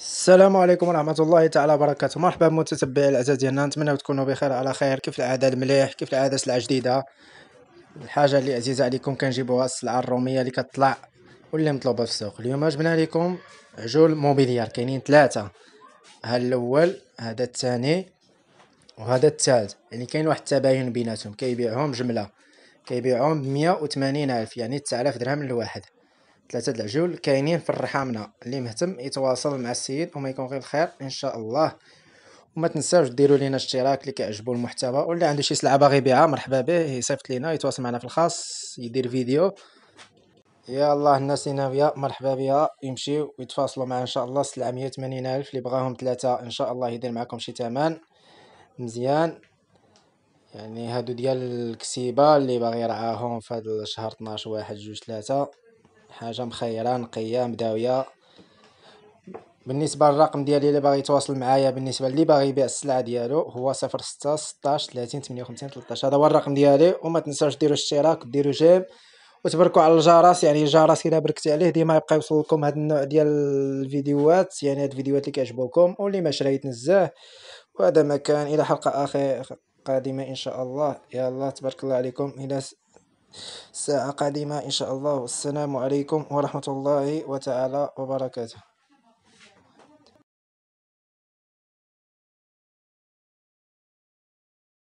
السلام عليكم ورحمه الله تعالى وبركاته مرحبا بمتتبعي الاعزاء ديالنا نتمنى تكونوا بخير على خير كيف العاده المليح كيف العاده سلعه جديده الحاجه اللي عزيزه عليكم كنجيبوها السلعه الروميه اللي كتطلع واللي مطلوبه في السوق اليوم جبنا لكم عجول موبيليار كاينين ثلاثه هذا الاول هذا الثاني وهذا الثالث يعني كاين واحد التباين بيناتهم كيبيعهم جمله كيبيعهم ب وثمانين الف يعني 9000 درهم الواحد ثلاثه د العجول كاينين في الرحامنا اللي مهتم يتواصل مع السيد وما يكون غير الخير ان شاء الله وما تنساوش ديروا لينا اشتراك اللي كيعجبو المحتوى ولا عنده شي سلعه باغي يبيعها مرحبا به يصيفط لينا يتواصل معنا في الخاص يدير فيديو يا الله الناس اللي ناويه مرحبا بها يمشيو ويتفاصلوا معاه ان شاء الله السلعه 180 الف اللي بغاهم ثلاثه ان شاء الله يدير معكم شي ثمن مزيان يعني هادو ديال الكسيبه اللي باغي يرعاهم في هذا الشهر 12 واحد جوج ثلاثة حاجه مخيره نقيه مداويه بالنسبه للرقم ديالي اللي باغي يتواصل معايا بالنسبه اللي باغي يبيع السلعه ديالو هو 06 16 30 58 13 هذا هو الرقم ديالي وما تنساوش ديروا الاشتراك وديروا جيم وتبركوا على الجرس يعني الجرس الا بركتي عليه ديما يبقى يوصلكم هذا النوع ديال الفيديوهات يعني هاد الفيديوهات اللي كيعجبوكم واللي ما شريت نزاه وهذا مكان الى حلقه اخر قادمه ان شاء الله يلا تبارك الله عليكم الى ساعة قادمة إن شاء الله والسلام عليكم ورحمة الله وتعالى وبركاته